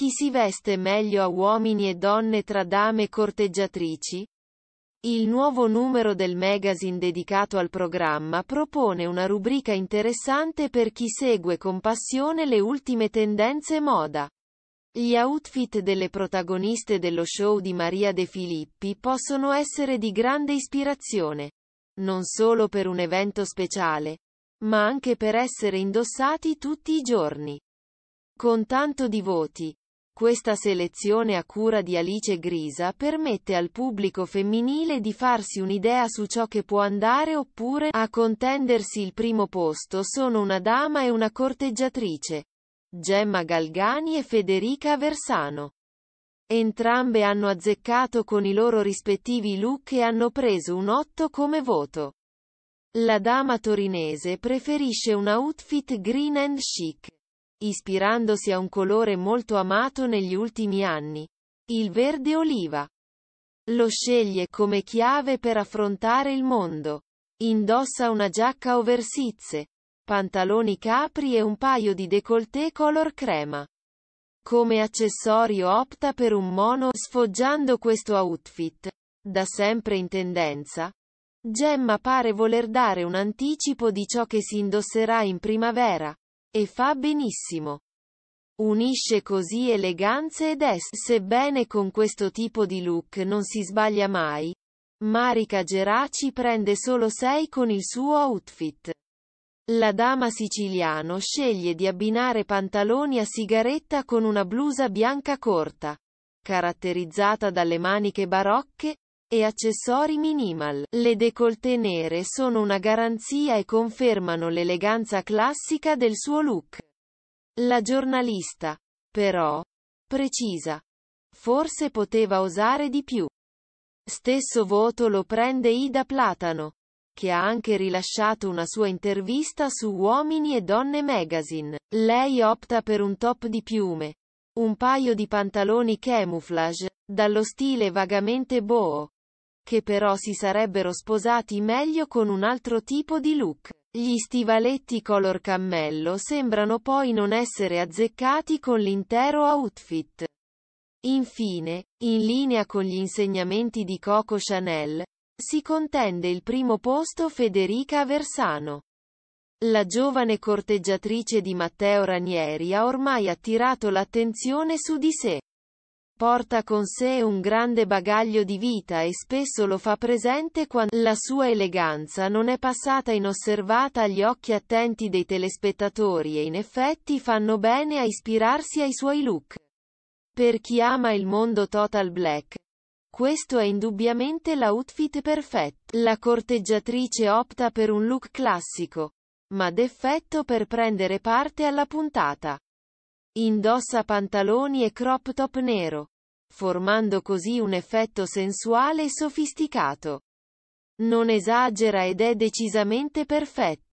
Chi si veste meglio a uomini e donne tra dame corteggiatrici? Il nuovo numero del magazine dedicato al programma propone una rubrica interessante per chi segue con passione le ultime tendenze moda. Gli outfit delle protagoniste dello show di Maria De Filippi possono essere di grande ispirazione, non solo per un evento speciale, ma anche per essere indossati tutti i giorni. Con tanto di voti, questa selezione a cura di Alice Grisa permette al pubblico femminile di farsi un'idea su ciò che può andare oppure, a contendersi il primo posto sono una dama e una corteggiatrice. Gemma Galgani e Federica Versano. Entrambe hanno azzeccato con i loro rispettivi look e hanno preso un 8 come voto. La dama torinese preferisce un outfit green and chic ispirandosi a un colore molto amato negli ultimi anni, il verde oliva. Lo sceglie come chiave per affrontare il mondo. Indossa una giacca oversize, pantaloni capri e un paio di décolleté color crema. Come accessorio opta per un mono, sfoggiando questo outfit, da sempre in tendenza. Gemma pare voler dare un anticipo di ciò che si indosserà in primavera, e fa benissimo. Unisce così eleganze ed est. Sebbene con questo tipo di look non si sbaglia mai, Marika Geraci prende solo 6 con il suo outfit. La dama siciliano sceglie di abbinare pantaloni a sigaretta con una blusa bianca corta, caratterizzata dalle maniche barocche, e accessori minimal. Le décolleté nere sono una garanzia e confermano l'eleganza classica del suo look. La giornalista, però, precisa. Forse poteva osare di più. Stesso voto lo prende Ida Platano, che ha anche rilasciato una sua intervista su Uomini e Donne Magazine. Lei opta per un top di piume, un paio di pantaloni camouflage, dallo stile vagamente boho, che però si sarebbero sposati meglio con un altro tipo di look. Gli stivaletti color cammello sembrano poi non essere azzeccati con l'intero outfit. Infine, in linea con gli insegnamenti di Coco Chanel, si contende il primo posto Federica Versano. La giovane corteggiatrice di Matteo Ranieri ha ormai attirato l'attenzione su di sé porta con sé un grande bagaglio di vita e spesso lo fa presente quando la sua eleganza non è passata inosservata agli occhi attenti dei telespettatori e in effetti fanno bene a ispirarsi ai suoi look. Per chi ama il mondo total black, questo è indubbiamente l'outfit perfetto. La corteggiatrice opta per un look classico, ma d'effetto per prendere parte alla puntata. Indossa pantaloni e crop top nero, formando così un effetto sensuale e sofisticato. Non esagera ed è decisamente perfetto.